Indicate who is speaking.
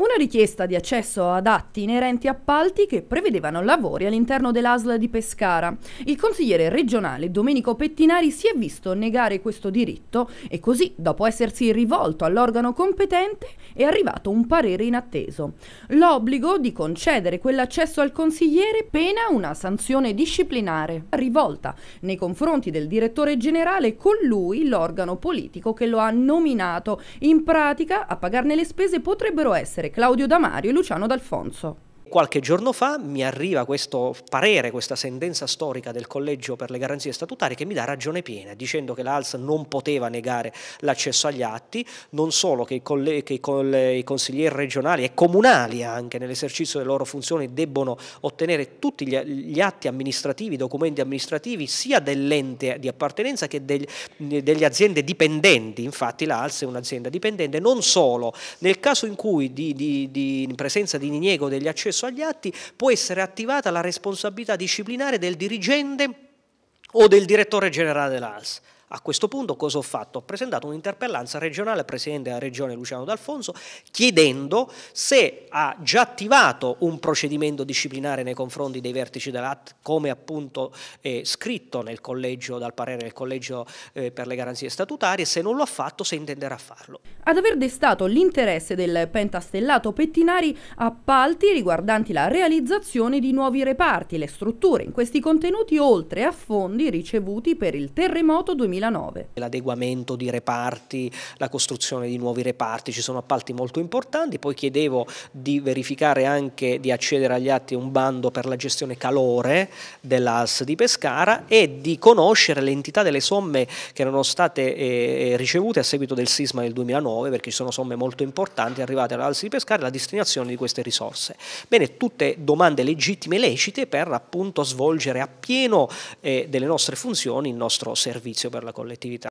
Speaker 1: una richiesta di accesso ad atti inerenti appalti che prevedevano lavori all'interno dell'ASL di Pescara. Il consigliere regionale Domenico Pettinari si è visto negare questo diritto e così, dopo essersi rivolto all'organo competente, è arrivato un parere inatteso. L'obbligo di concedere quell'accesso al consigliere pena una sanzione disciplinare rivolta nei confronti del direttore generale con lui l'organo politico che lo ha nominato. In pratica, a pagarne le spese potrebbero essere Claudio Damario e Luciano D'Alfonso.
Speaker 2: Qualche giorno fa mi arriva questo parere, questa sentenza storica del Collegio per le garanzie statutarie che mi dà ragione piena, dicendo che l'ALS non poteva negare l'accesso agli atti, non solo che i, coll- che i, coll- i consiglieri regionali e comunali anche nell'esercizio delle loro funzioni debbono ottenere tutti gli, gli atti amministrativi, documenti amministrativi sia dell'ente di appartenenza che degli, degli aziende dipendenti, infatti l'ALS è un'azienda dipendente, non solo, nel caso in cui di, di, di, in presenza di diniego degli accessi accesso agli atti, può essere attivata la responsabilità disciplinare del dirigente o del direttore generale dell'ALS. A questo punto cosa ho fatto? Ho presentato un'interpellanza regionale al Presidente della Regione Luciano D'Alfonso chiedendo se ha già attivato un procedimento disciplinare nei confronti dei vertici dell'AT come appunto eh, scritto nel collegio, dal parere del Collegio eh, per le garanzie
Speaker 1: statutarie, e se non lo ha fatto se intenderà farlo. Ad aver destato l'interesse del pentastellato Pettinari appalti riguardanti la realizzazione di nuovi reparti, le strutture in questi contenuti oltre a fondi ricevuti per il terremoto 2020 2009.
Speaker 2: L'adeguamento di reparti, la costruzione di nuovi reparti, ci sono appalti molto importanti, poi chiedevo di verificare anche, di accedere agli atti un bando per la gestione calore dell'AS di Pescara e di conoscere l'entità delle somme che erano state eh, eh, ricevute a seguito del sisma del 2009, perché ci sono somme molto importanti arrivate all'AS di Pescara e la destinazione di queste risorse. Bene, tutte domande legittime e lecite per appunto svolgere appieno eh, delle nostre funzioni il nostro servizio per la la collettività.